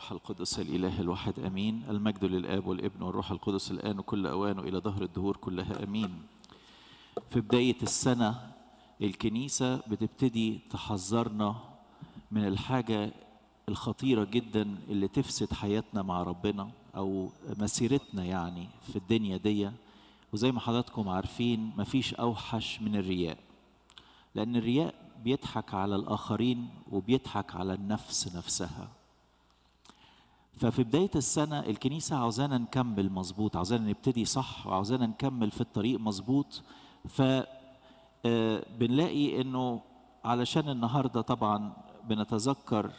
الروح القدس الإله الواحد أمين المجد للآب والابن والروح القدس الآن وكل أوان وإلى ظهر الدهور كلها أمين في بداية السنة الكنيسة بتبتدي تحذرنا من الحاجة الخطيرة جدا اللي تفسد حياتنا مع ربنا أو مسيرتنا يعني في الدنيا دي وزي ما حضراتكم عارفين مفيش أوحش من الرياء لأن الرياء بيضحك على الآخرين وبيضحك على النفس نفسها ففي بداية السنة الكنيسة عاوزانا نكمل مظبوط عاوزانا نبتدي صح وعاوزانا نكمل في الطريق مظبوط ف آه، بنلاقي انه علشان النهاردة طبعا بنتذكر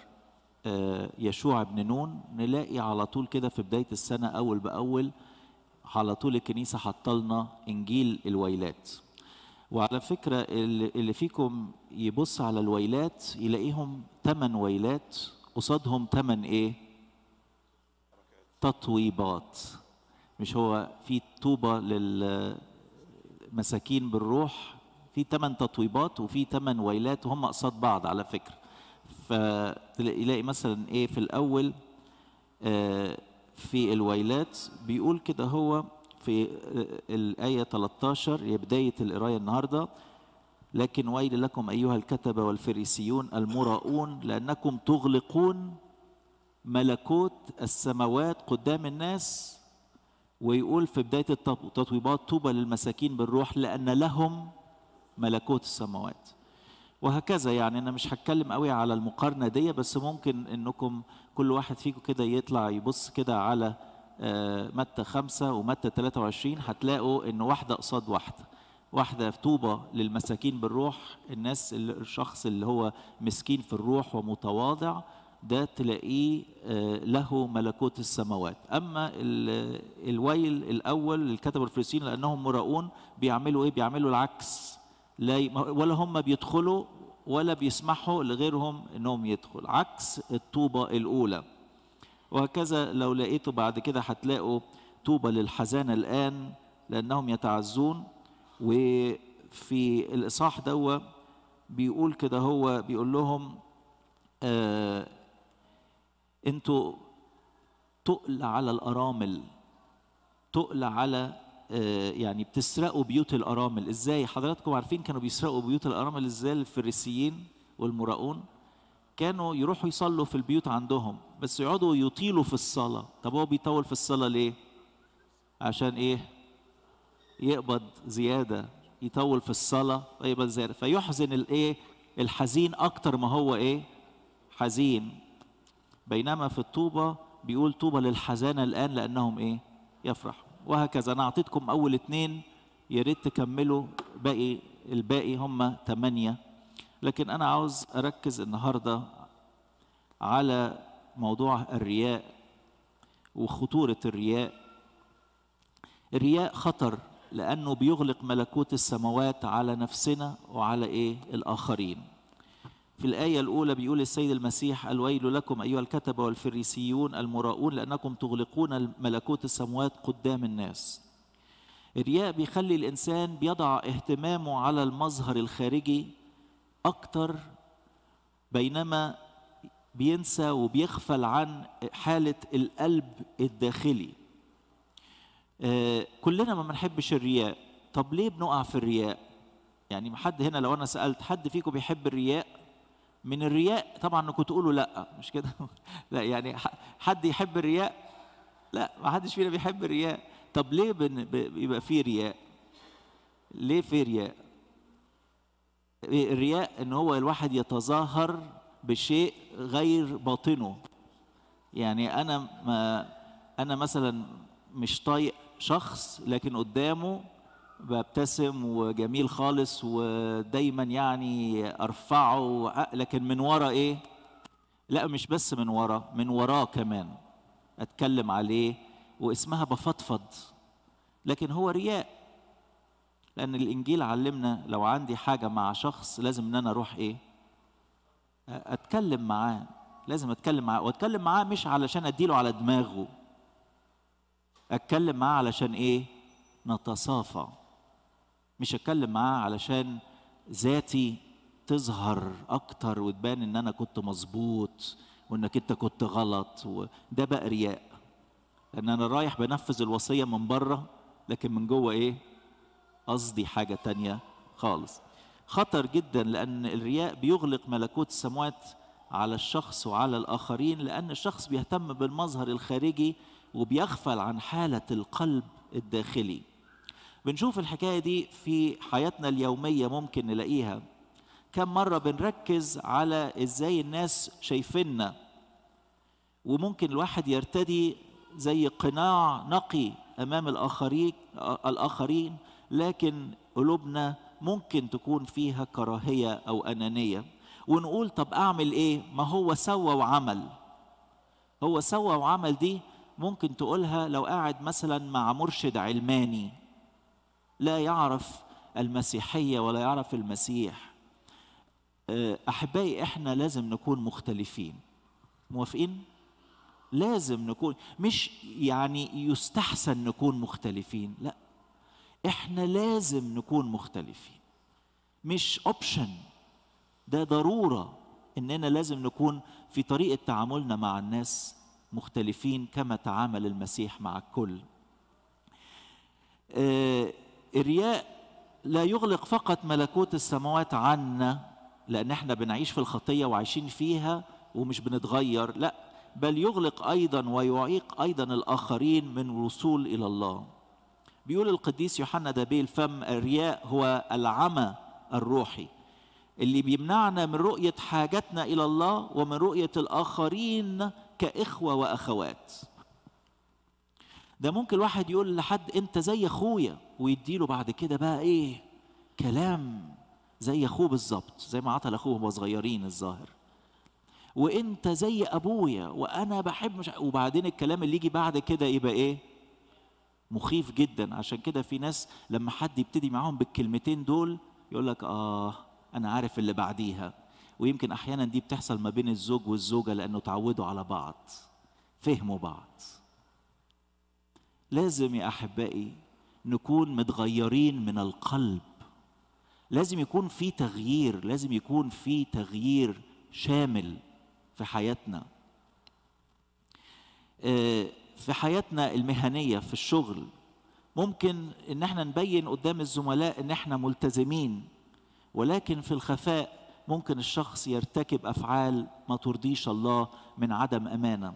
آه، يشوع بن نون نلاقي على طول كده في بداية السنة أول بأول على طول الكنيسة حطلنا إنجيل الويلات وعلى فكرة اللي فيكم يبص على الويلات يلاقيهم ثمان ويلات قصادهم ثمان إيه؟ تطويبات مش هو في طوبة للمساكين بالروح في ثمان تطويبات وفي ثمان ويلات وهم قصاد بعض على فكرة فتلاقي مثلا ايه في الأول آه، في الويلات بيقول كده هو في آه، الآية 13 هي بداية القراية النهارده لكن ويل لكم أيها الكتبة والفريسيون المراؤون لأنكم تغلقون ملكوت السماوات قدام الناس ويقول في بداية التطويبات طوبى للمساكين بالروح لأن لهم ملكوت السماوات وهكذا يعني أنا مش هتكلم قوي على المقارنة دي بس ممكن أنكم كل واحد فيكم كده يطلع يبص كده على آه، متى خمسة ومتى 23 هتلاقوا أن واحدة قصاد واحدة واحدة في طوبة للمساكين بالروح الناس الشخص اللي هو مسكين في الروح ومتواضع ده تلاقيه آه، له ملكوت السماوات أما الويل الأول اللي كتبوا الفريسيين لأنهم مراؤون بيعملوا إيه بيعملوا العكس لا ولا هم بيدخلوا ولا بيسمحوا لغيرهم انهم يدخل عكس الطوبه الاولى وهكذا لو لقيتوا بعد كده هتلاقوا طوبه للحزانه الان لانهم يتعزون وفي الاصحاح دوت بيقول كده هو بيقول لهم آه انتوا تقل على الارامل تقل على آه، يعني بتسرقوا بيوت الارامل ازاي حضراتكم عارفين كانوا بيسرقوا بيوت الارامل ازاي الفريسيين والمراؤون كانوا يروحوا يصلوا في البيوت عندهم بس يقعدوا يطيلوا في الصلاه طب هو بيطول في الصلاه ليه عشان ايه يقبض زياده يطول في الصلاه يقبض زياده فيحزن الايه الحزين اكتر ما هو ايه حزين بينما في الطوبة بيقول طوبة للحزانة الآن لأنهم إيه يفرحوا وهكذا أنا أعطيتكم أول اتنين يا ريت تكملوا باقي الباقي هم ثمانية لكن أنا عاوز أركز النهاردة على موضوع الرياء وخطورة الرياء الرياء خطر لأنه بيغلق ملكوت السماوات على نفسنا وعلى إيه الآخرين في الآية الأولى بيقول السيد المسيح الويل لكم أيها الكتبة والفريسيون المراؤون لأنكم تغلقون ملكوت السموات قدام الناس الرياء بيخلي الإنسان بيضع اهتمامه على المظهر الخارجي أكتر بينما بينسى وبيغفل عن حالة القلب الداخلي آه، كلنا ما بنحبش الرياء طب ليه بنقع في الرياء يعني حد هنا لو انا سالت حد فيكم بيحب الرياء من الرياء طبعا انكم تقولوا لا مش كده لا يعني حد يحب الرياء لا ما حدش فينا بيحب الرياء طب ليه بيبقى في رياء ليه في رياء الرياء ان هو الواحد يتظاهر بشيء غير باطنه يعني انا ما انا مثلا مش طايق شخص لكن قدامه ببتسم وجميل خالص ودايما يعني ارفعه لكن من ورا ايه لا مش بس من ورا من وراه كمان اتكلم عليه واسمها بفضفض لكن هو رياء لان الانجيل علمنا لو عندي حاجه مع شخص لازم ان انا اروح ايه اتكلم معاه لازم اتكلم معاه واتكلم معاه مش علشان اديله على دماغه اتكلم معاه علشان ايه نتصافى مش هتكلم معاه علشان ذاتي تظهر اكتر وتبان ان انا كنت مظبوط وانك انت كنت غلط وده بقى رياء لان انا رايح بنفذ الوصيه من بره لكن من جوه ايه قصدي حاجه تانية خالص خطر جدا لان الرياء بيغلق ملكوت السموات على الشخص وعلى الاخرين لان الشخص بيهتم بالمظهر الخارجي وبيغفل عن حاله القلب الداخلي بنشوف الحكايه دي في حياتنا اليوميه ممكن نلاقيها كم مره بنركز على ازاي الناس شايفيننا وممكن الواحد يرتدي زي قناع نقي امام الاخرين الاخرين لكن قلوبنا ممكن تكون فيها كراهيه او انانيه ونقول طب اعمل ايه ما هو سوى وعمل هو سوى وعمل دي ممكن تقولها لو قاعد مثلا مع مرشد علماني لا يعرف المسيحيه ولا يعرف المسيح آه، احبائي احنا لازم نكون مختلفين موافقين لازم نكون مش يعني يستحسن نكون مختلفين لا احنا لازم نكون مختلفين مش اوبشن ده ضروره اننا لازم نكون في طريقه تعاملنا مع الناس مختلفين كما تعامل المسيح مع الكل آه الرياء لا يغلق فقط ملكوت السماوات عنا لان احنا بنعيش في الخطيه وعايشين فيها ومش بنتغير لا بل يغلق ايضا ويعيق ايضا الاخرين من وصول الى الله بيقول القديس يوحنا دابيل فم الرياء هو العمى الروحي اللي بيمنعنا من رؤيه حاجتنا الى الله ومن رؤيه الاخرين كاخوه واخوات ده ممكن الواحد يقول لحد انت زي اخويا ويديله بعد كده بقى ايه كلام زي اخوه بالظبط زي ما عطى لاخوه وهو صغيرين الظاهر وانت زي ابويا وانا بحب مش وبعدين الكلام اللي يجي بعد كده يبقى ايه مخيف جدا عشان كده في ناس لما حد يبتدي معاهم بالكلمتين دول يقول لك اه انا عارف اللي بعديها ويمكن احيانا دي بتحصل ما بين الزوج والزوجه لانه تعودوا على بعض فهموا بعض لازم يا احبائي نكون متغيرين من القلب لازم يكون في تغيير لازم يكون في تغيير شامل في حياتنا آه، في حياتنا المهنيه في الشغل ممكن ان احنا نبين قدام الزملاء ان احنا ملتزمين ولكن في الخفاء ممكن الشخص يرتكب افعال ما ترضيش الله من عدم امانه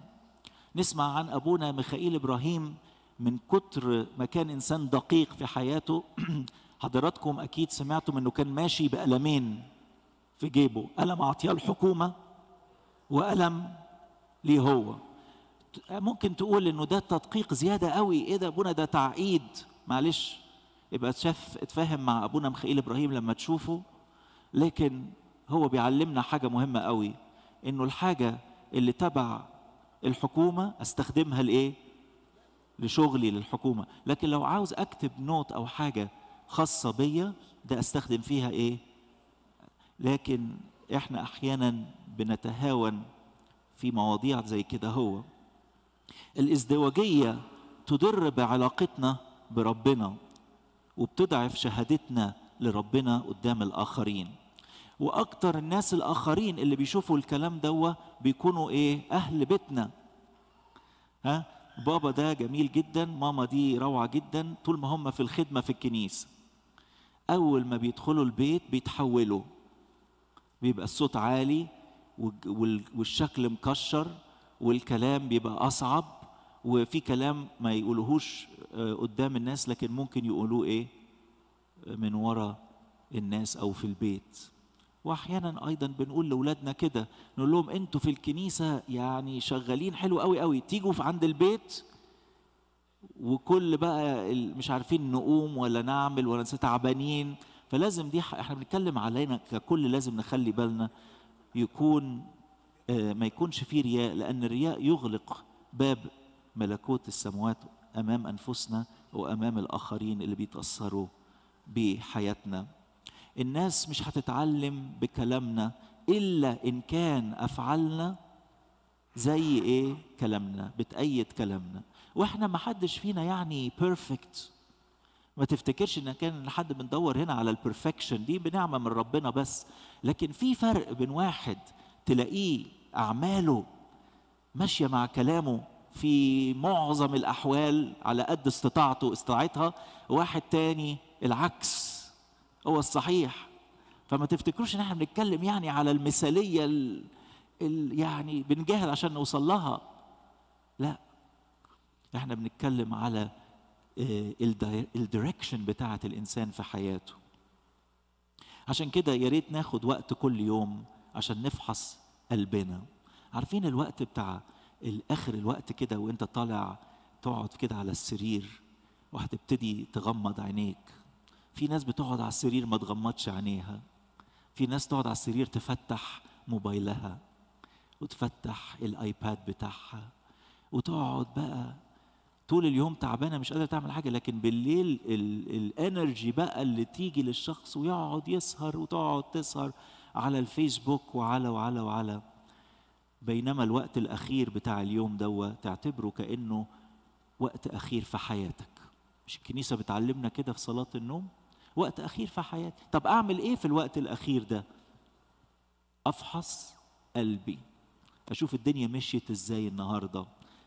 نسمع عن ابونا ميخائيل ابراهيم من كتر ما كان انسان دقيق في حياته حضراتكم اكيد سمعتم انه كان ماشي بألمين في جيبه ألم عطيه الحكومه وألم ليه هو ممكن تقول انه ده تدقيق زياده قوي ايه ده ابونا ده تعقيد معلش يبقى تشاف اتفاهم مع ابونا مخيل ابراهيم لما تشوفه لكن هو بيعلمنا حاجه مهمه قوي انه الحاجه اللي تبع الحكومه استخدمها لايه لشغلي للحكومه لكن لو عاوز اكتب نوت او حاجه خاصه بيا ده استخدم فيها ايه لكن احنا احيانا بنتهاون في مواضيع زي كده هو الازدواجيه تضر بعلاقتنا بربنا وبتضعف شهادتنا لربنا قدام الاخرين واكتر الناس الاخرين اللي بيشوفوا الكلام دوا بيكونوا ايه اهل بيتنا ها بابا ده جميل جدا ماما دي روعة جدا طول ما هم في الخدمة في الكنيسة أول ما بيدخلوا البيت بيتحولوا بيبقى الصوت عالي والشكل مكشر والكلام بيبقى أصعب وفي كلام ما يقولوهوش آه، قدام الناس لكن ممكن يقولوه إيه من ورا الناس أو في البيت واحيانا ايضا بنقول لاولادنا كده نقول لهم انتوا في الكنيسه يعني شغالين حلو قوي قوي تيجوا في عند البيت وكل بقى مش عارفين نقوم ولا نعمل ولا تعبانين فلازم دي احنا بنتكلم علينا ككل لازم نخلي بالنا يكون آه، ما يكونش فيه رياء لان الرياء يغلق باب ملكوت السماوات امام انفسنا وامام الاخرين اللي بيتاثروا بحياتنا الناس مش هتتعلم بكلامنا الا ان كان افعالنا زي ايه كلامنا بتأيد كلامنا واحنا ما حدش فينا يعني بيرفكت ما تفتكرش ان كان حد بندور هنا على البرفكشن دي بنعمه من ربنا بس لكن في فرق بين واحد تلاقيه اعماله ماشيه مع كلامه في معظم الاحوال على قد استطاعته استطاعتها واحد تاني العكس هو الصحيح فما تفتكروش ان احنا بنتكلم يعني على المثاليه ال... ال... يعني بنجاهد عشان نوصل لها لا احنا بنتكلم على آه، الدايركشن بتاعه الانسان في حياته عشان كده يا ريت ناخد وقت كل يوم عشان نفحص قلبنا عارفين الوقت بتاع الاخر الوقت كده وانت طالع تقعد كده على السرير وهتبتدي تغمض عينيك في ناس بتقعد على السرير ما تغمضش عينيها في ناس تقعد على السرير تفتح موبايلها وتفتح الايباد بتاعها وتقعد بقى طول اليوم تعبانه مش قادره تعمل حاجه لكن بالليل الانرجي بقى اللي تيجي للشخص ويقعد يسهر وتقعد تسهر على الفيسبوك وعلى وعلى وعلى بينما الوقت الاخير بتاع اليوم دوا تعتبره كانه وقت اخير في حياتك مش الكنيسه بتعلمنا كده في صلاه النوم وقت أخير في حياتي طب أعمل إيه في الوقت الأخير ده أفحص قلبي أشوف الدنيا مشيت إزاي النهاردة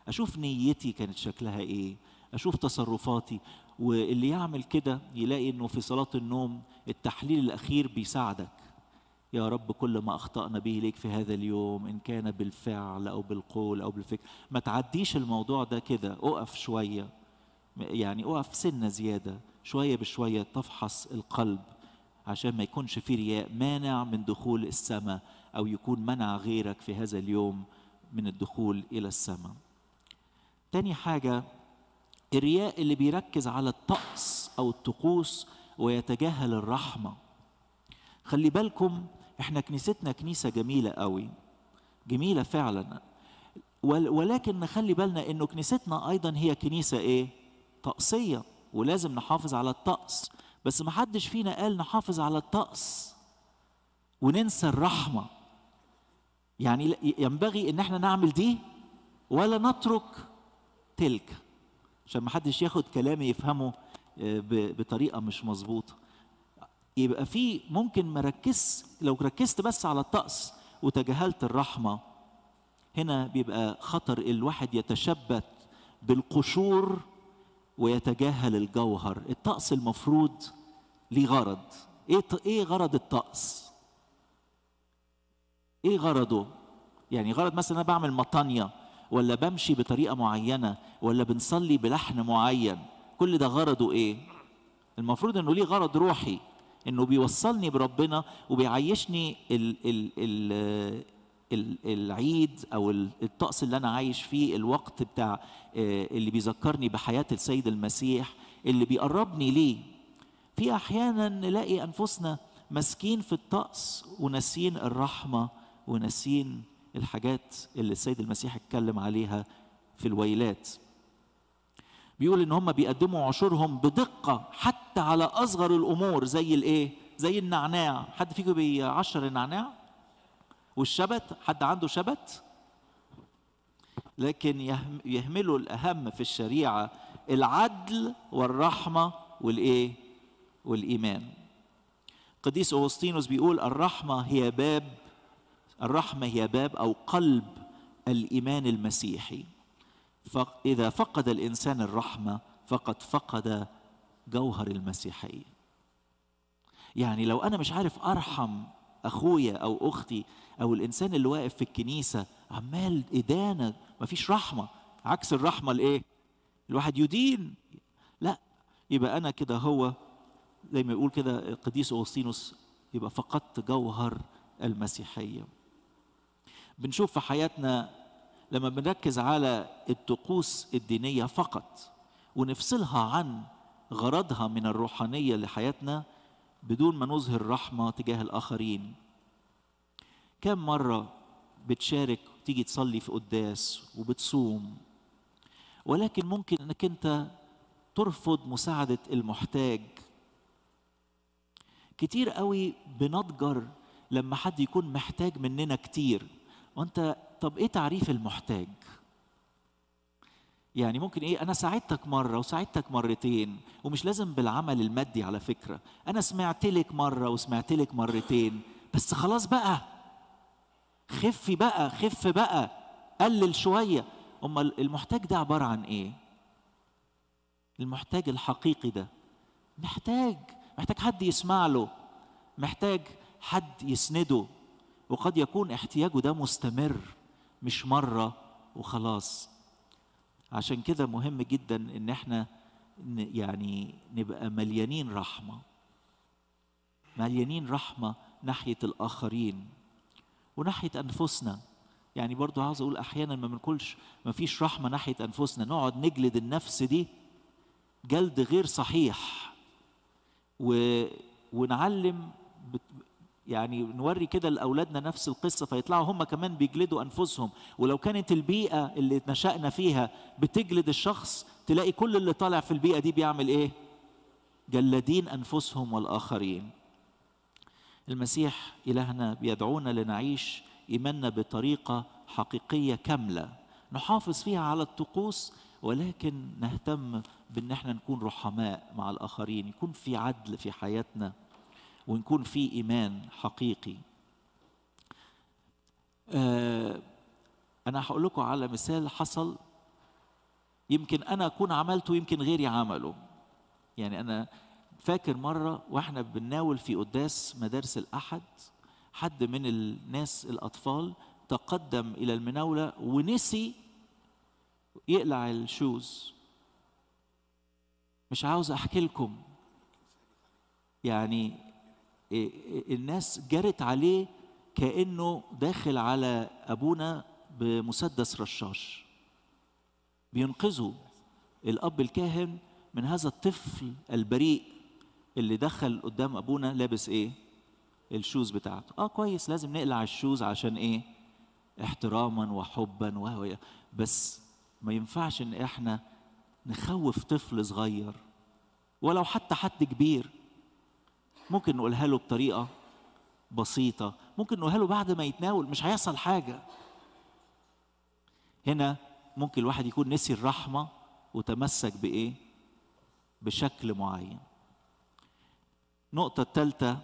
أشوف نيتي كانت شكلها إيه أشوف تصرفاتي واللي يعمل كده يلاقي إنه في صلاة النوم التحليل الأخير بيساعدك يا رب كل ما أخطأنا به ليك في هذا اليوم إن كان بالفعل أو بالقول أو بالفكر ما تعديش الموضوع ده كده أقف شوية يعني أقف سنة زيادة شوية بشوية تفحص القلب عشان ما يكونش في رياء مانع من دخول السماء أو يكون منع غيرك في هذا اليوم من الدخول إلى السماء تاني حاجة الرياء اللي بيركز على الطقس أو الطقوس ويتجاهل الرحمة خلي بالكم احنا كنيستنا كنيسة جميلة قوي جميلة فعلا ولكن نخلي بالنا انه كنيستنا ايضا هي كنيسة ايه طقسية ولازم نحافظ على الطقس بس ما حدش فينا قال نحافظ على الطقس وننسى الرحمة يعني ينبغي ان احنا نعمل دي ولا نترك تلك عشان ما حدش ياخد كلامي يفهمه آه، بطريقة مش مظبوطة يبقى في ممكن ما ركز لو ركزت بس على الطقس وتجاهلت الرحمة هنا بيبقى خطر الواحد يتشبت بالقشور ويتجاهل الجوهر الطقس المفروض ليه غرض ايه ايه غرض الطقس ايه غرضه يعني غرض مثلا انا بعمل مطانيه ولا بمشي بطريقه معينه ولا بنصلي بلحن معين كل ده غرضه ايه المفروض انه ليه غرض روحي انه بيوصلني بربنا وبيعيشني ال ال ال العيد او الطقس اللي انا عايش فيه الوقت بتاع آه، اللي بيذكرني بحياه السيد المسيح اللي بيقربني ليه في احيانا نلاقي انفسنا ماسكين في الطقس وناسين الرحمه وناسين الحاجات اللي السيد المسيح اتكلم عليها في الويلات بيقول ان هم بيقدموا عشورهم بدقه حتى على اصغر الامور زي الايه زي النعناع حد فيكم بيعشر النعناع والشبت حد عنده شبت لكن يهملوا الاهم في الشريعه العدل والرحمه والايه والايمان قديس أغسطينوس بيقول الرحمه هي باب الرحمه هي باب او قلب الايمان المسيحي فاذا فقد الانسان الرحمه فقد فقد جوهر المسيحيه يعني لو انا مش عارف ارحم اخويا او اختي او الانسان اللي واقف في الكنيسه عمال ادانه مفيش رحمه عكس الرحمه الايه الواحد يدين لا يبقى انا كده هو زي ما يقول كده القديس اوغسطينوس يبقى فقدت جوهر المسيحيه بنشوف في حياتنا لما بنركز على الطقوس الدينيه فقط ونفصلها عن غرضها من الروحانيه لحياتنا بدون ما نظهر رحمه تجاه الاخرين كم مرة بتشارك وتيجي تصلي في قداس وبتصوم ولكن ممكن انك انت ترفض مساعدة المحتاج كتير قوي بنضجر لما حد يكون محتاج مننا كتير وانت طب ايه تعريف المحتاج يعني ممكن ايه انا ساعدتك مره وساعدتك مرتين ومش لازم بالعمل المادي على فكره انا سمعت لك مره وسمعت لك مرتين بس خلاص بقى خف بقى خف بقى قلل شويه امال المحتاج ده عباره عن ايه المحتاج الحقيقي ده محتاج محتاج حد يسمع له محتاج حد يسنده وقد يكون احتياجه ده مستمر مش مره وخلاص عشان كده مهم جدا ان احنا يعني نبقى مليانين رحمه مليانين رحمه ناحيه الاخرين وناحيه انفسنا يعني برضو عاوز اقول احيانا ما بنقولش ما فيش رحمه ناحيه انفسنا نقعد نجلد النفس دي جلد غير صحيح و... ونعلم بت... يعني نوري كده لاولادنا نفس القصه فيطلعوا هم كمان بيجلدوا انفسهم ولو كانت البيئه اللي نشأنا فيها بتجلد الشخص تلاقي كل اللي طالع في البيئه دي بيعمل ايه؟ جلادين انفسهم والاخرين المسيح إلهنا بيدعونا لنعيش إيماننا بطريقة حقيقية كاملة نحافظ فيها على الطقوس ولكن نهتم بأن احنا نكون رحماء مع الآخرين يكون في عدل في حياتنا ونكون في إيمان حقيقي آه، أنا هقول لكم على مثال حصل يمكن أنا أكون عملته يمكن غيري عمله يعني أنا فاكر مرة واحنا بنناول في قداس مدارس الأحد حد من الناس الأطفال تقدم إلى المناولة ونسي يقلع الشوز مش عاوز أحكي لكم يعني الناس جرت عليه كأنه داخل على أبونا بمسدس رشاش بينقذوا الأب الكاهن من هذا الطفل البريء اللي دخل قدام ابونا لابس ايه الشوز بتاعته اه كويس لازم نقلع الشوز عشان ايه احتراما وحبا و بس ما ينفعش ان احنا نخوف طفل صغير ولو حتى حد كبير ممكن نقولها له بطريقه بسيطه ممكن نقولها له بعد ما يتناول مش هيحصل حاجه هنا ممكن الواحد يكون نسي الرحمه وتمسك بايه بشكل معين النقطة الثالثة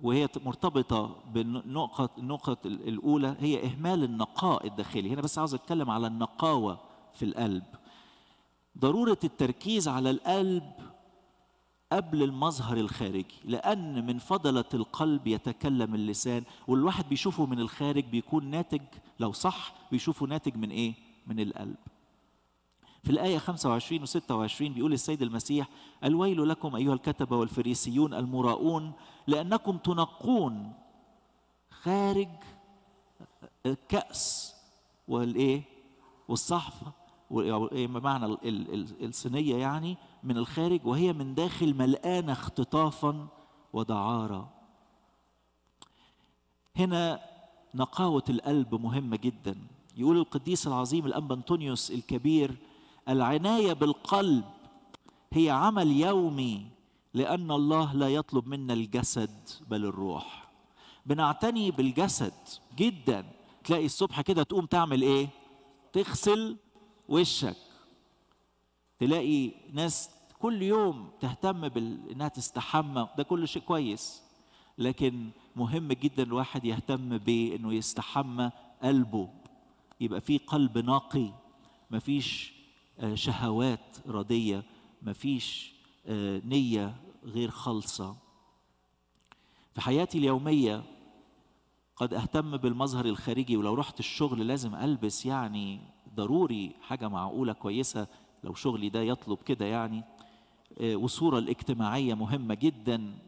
وهي مرتبطة بالنقط النقط الأولى هي إهمال النقاء الداخلي هنا بس عاوز أتكلم على النقاوة في القلب ضرورة التركيز على القلب قبل المظهر الخارجي لأن من فضلة القلب يتكلم اللسان والواحد بيشوفه من الخارج بيكون ناتج لو صح بيشوفه ناتج من إيه؟ من القلب في الآية 25 و 26 بيقول السيد المسيح الويل لكم أيها الكتبة والفريسيون المراؤون لأنكم تنقون خارج الكأس والإيه والصحفة معنى الصينية يعني من الخارج وهي من داخل ملآنة اختطافا ودعارة هنا نقاوة القلب مهمة جدا يقول القديس العظيم الأنبا أنطونيوس الكبير العنايه بالقلب هي عمل يومي لان الله لا يطلب منا الجسد بل الروح بنعتني بالجسد جدا تلاقي الصبح كده تقوم تعمل ايه تغسل وشك تلاقي ناس كل يوم تهتم بال... تستحمى ده كل شيء كويس لكن مهم جدا الواحد يهتم بانه يستحمى قلبه يبقى فيه قلب نقي مفيش آه، شهوات ردية مفيش آه، نية غير خالصة في حياتي اليومية قد اهتم بالمظهر الخارجي ولو رحت الشغل لازم البس يعني ضروري حاجه معقوله كويسه لو شغلي ده يطلب كده يعني آه، وصورة الاجتماعيه مهمه جدا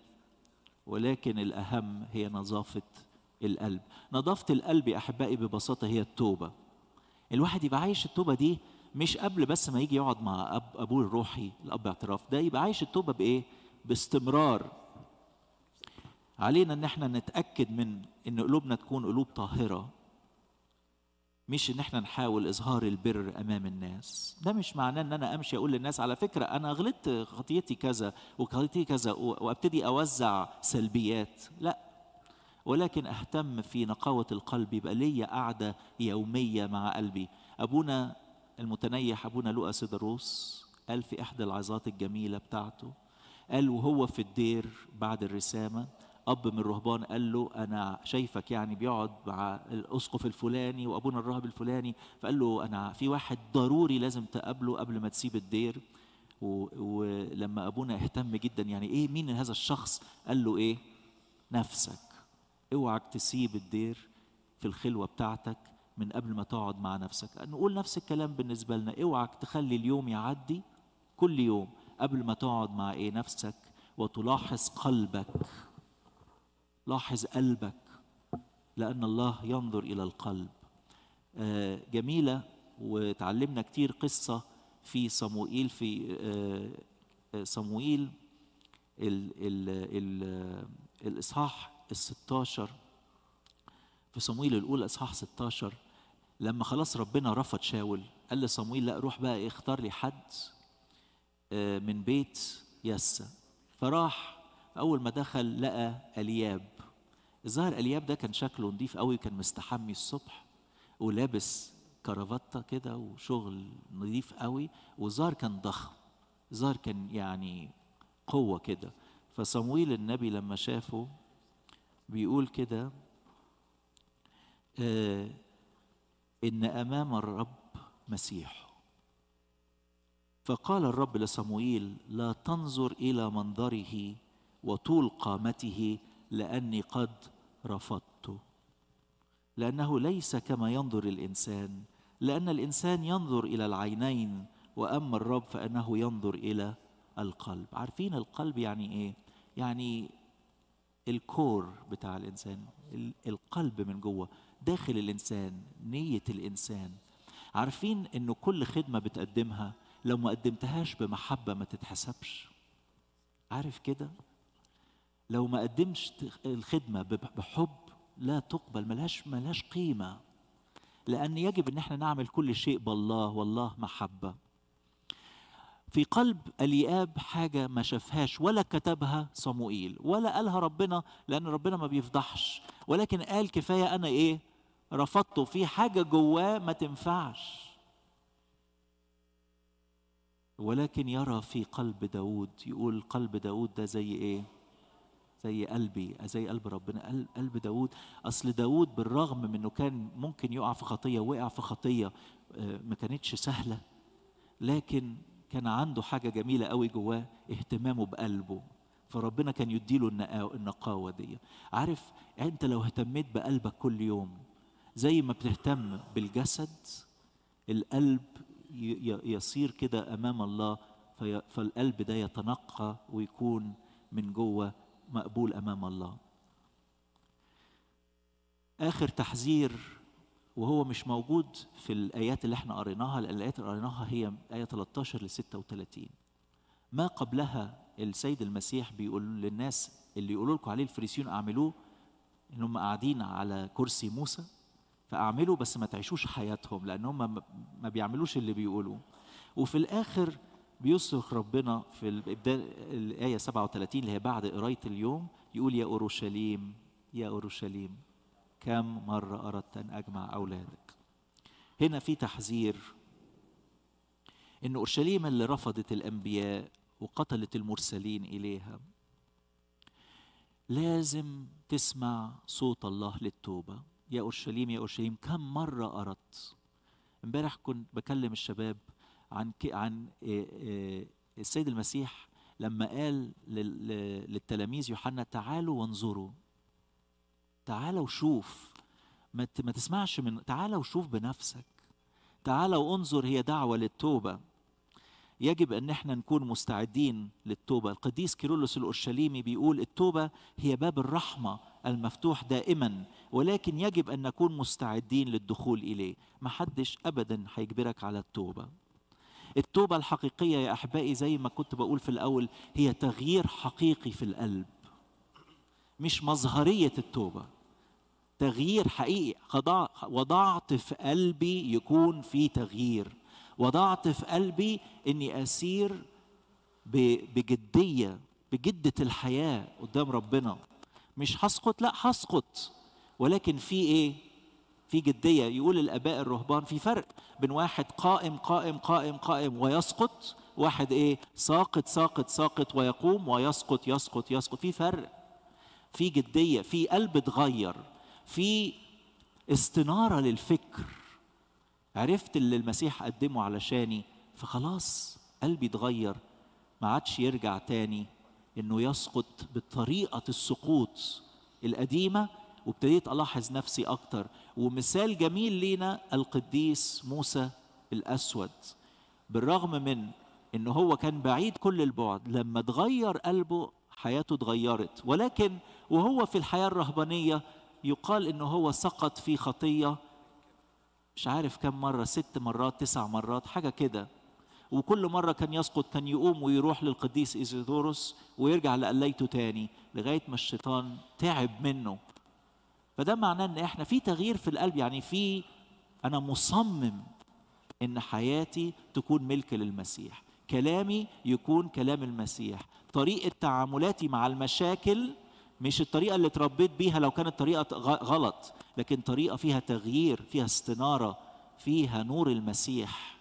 ولكن الاهم هي نظافه القلب نظافه القلب احبائي ببساطه هي التوبه الواحد يبقى عايش التوبه دي مش قبل بس ما يجي يقعد مع أب أبوه الروحي الأب اعتراف ده يبقى عايش التوبة بإيه؟ باستمرار علينا إن احنا نتأكد من إن قلوبنا تكون قلوب طاهرة مش ان احنا نحاول اظهار البر امام الناس ده مش معناه ان انا امشي اقول للناس على فكره انا غلطت خطيتي كذا وخطيتي كذا وابتدي اوزع سلبيات لا ولكن اهتم في نقاوه القلب يبقى ليا قعده يوميه مع قلبي ابونا المتنيح أبونا لوقا سيدروس قال في إحدى العظات الجميلة بتاعته قال وهو في الدير بعد الرسامة أب من الرهبان قال له أنا شايفك يعني بيقعد مع الأسقف الفلاني وأبونا الراهب الفلاني فقال له أنا في واحد ضروري لازم تقابله قبل ما تسيب الدير ولما أبونا اهتم جدا يعني إيه مين هذا الشخص قال له إيه نفسك اوعك تسيب الدير في الخلوة بتاعتك من قبل ما تقعد مع نفسك نقول نفس الكلام بالنسبة لنا اوعك تخلي اليوم يعدي كل يوم قبل ما تقعد مع ايه نفسك وتلاحظ قلبك لاحظ قلبك لأن الله ينظر إلى القلب آه جميلة وتعلمنا كتير قصة في صموئيل في آه, آه، صموئيل الـ الـ آه، الإصحاح الستاشر 16 في صموئيل الأولى إصحاح 16 لما خلاص ربنا رفض شاول قال لصمويل لا روح بقى اختار لي حد آه، من بيت يسا فراح اول ما دخل لقى الياب الظاهر الياب ده كان شكله نضيف قوي كان مستحمي الصبح ولابس كرافته كده وشغل نضيف قوي والظاهر كان ضخم الظاهر كان يعني قوه كده فصمويل النبي لما شافه بيقول كده آه ان امام الرب مسيح فقال الرب لصموئيل لا تنظر الى منظره وطول قامته لاني قد رفضته لانه ليس كما ينظر الانسان لان الانسان ينظر الى العينين واما الرب فانه ينظر الى القلب عارفين القلب يعني ايه يعني الكور بتاع الانسان القلب من جوه داخل الانسان نيه الانسان عارفين ان كل خدمه بتقدمها لو ما قدمتهاش بمحبه ما تتحسبش عارف كده لو ما قدمش الخدمه بحب لا تقبل ملهاش ملهاش قيمه لان يجب ان احنا نعمل كل شيء بالله والله محبه في قلب الياب حاجه ما شافهاش ولا كتبها صموئيل ولا قالها ربنا لان ربنا ما بيفضحش ولكن قال كفايه انا ايه رفضته في حاجه جواه ما تنفعش ولكن يرى في قلب داود يقول قلب داود ده زي ايه زي قلبي زي قلب ربنا قلب داود اصل داود بالرغم من انه كان ممكن يقع في خطيه وقع في خطيه آه، ما كانتش سهله لكن كان عنده حاجه جميله قوي جواه اهتمامه بقلبه فربنا كان يديله النقاوه دي عارف انت لو اهتميت بقلبك كل يوم زي ما بتهتم بالجسد القلب يصير كده امام الله فالقلب ده يتنقى ويكون من جوه مقبول امام الله اخر تحذير وهو مش موجود في الايات اللي احنا قريناها لان الايات اللي قريناها هي ايه 13 ل 36 ما قبلها السيد المسيح بيقول للناس اللي يقولوا لكم عليه الفريسيون اعملوه ان هم قاعدين على كرسي موسى فاعملوا بس ما تعيشوش حياتهم لان هم ما بيعملوش اللي بيقولوا وفي الاخر بيصرخ ربنا في الابداء الايه 37 اللي هي بعد قرايه اليوم يقول يا اورشليم يا اورشليم كم مره اردت ان اجمع اولادك هنا في تحذير ان اورشليم اللي رفضت الانبياء وقتلت المرسلين اليها لازم تسمع صوت الله للتوبه يا اورشليم يا اورشليم كم مره اردت امبارح كنت بكلم الشباب عن عن السيد المسيح لما قال للتلاميذ يوحنا تعالوا وانظروا تعالى وشوف ما تسمعش من تعالى وشوف بنفسك تعالى وانظر هي دعوة للتوبة يجب أن احنا نكون مستعدين للتوبة القديس كيرولوس الأورشليمي بيقول التوبة هي باب الرحمة المفتوح دائما ولكن يجب ان نكون مستعدين للدخول اليه ما حدش ابدا هيجبرك على التوبه التوبه الحقيقيه يا احبائي زي ما كنت بقول في الاول هي تغيير حقيقي في القلب مش مظهريه التوبه تغيير حقيقي وضعت في قلبي يكون في تغيير وضعت في قلبي اني اسير بجديه بجده الحياه قدام ربنا مش هسقط لا هسقط ولكن في ايه في جديه يقول الاباء الرهبان في فرق بين واحد قائم قائم قائم قائم ويسقط واحد ايه ساقط ساقط ساقط ويقوم ويسقط يسقط يسقط في فرق في جديه في قلب اتغير في استناره للفكر عرفت اللي المسيح قدمه علشاني فخلاص قلبي اتغير ما عادش يرجع تاني انه يسقط بطريقه السقوط القديمه وابتديت الاحظ نفسي اكتر ومثال جميل لينا القديس موسى الاسود بالرغم من ان هو كان بعيد كل البعد لما اتغير قلبه حياته اتغيرت ولكن وهو في الحياه الرهبانيه يقال ان هو سقط في خطيه مش عارف كم مره ست مرات تسع مرات حاجه كده وكل مرة كان يسقط كان يقوم ويروح للقديس إيزيدوروس ويرجع لقليته تاني لغاية ما الشيطان تعب منه فده معناه ان احنا في تغيير في القلب يعني في انا مصمم ان حياتي تكون ملك للمسيح كلامي يكون كلام المسيح طريقة تعاملاتي مع المشاكل مش الطريقة اللي اتربيت بيها لو كانت طريقة غلط لكن طريقة فيها تغيير فيها استنارة فيها نور المسيح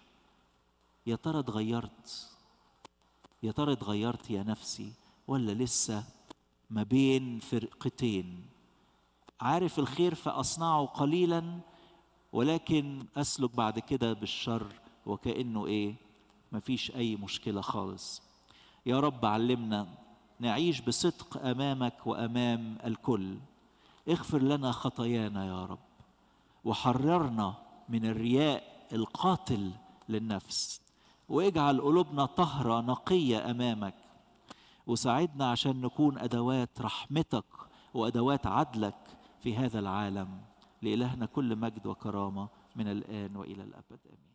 يا ترى اتغيرت يا ترى اتغيرت يا نفسي ولا لسه ما بين فرقتين عارف الخير فأصنعه قليلا ولكن أسلك بعد كده بالشر وكأنه إيه مفيش أي مشكلة خالص يا رب علمنا نعيش بصدق أمامك وأمام الكل اغفر لنا خطايانا يا رب وحررنا من الرياء القاتل للنفس واجعل قلوبنا طهرة نقية أمامك وساعدنا عشان نكون أدوات رحمتك وأدوات عدلك في هذا العالم لإلهنا كل مجد وكرامة من الآن وإلى الأبد آمين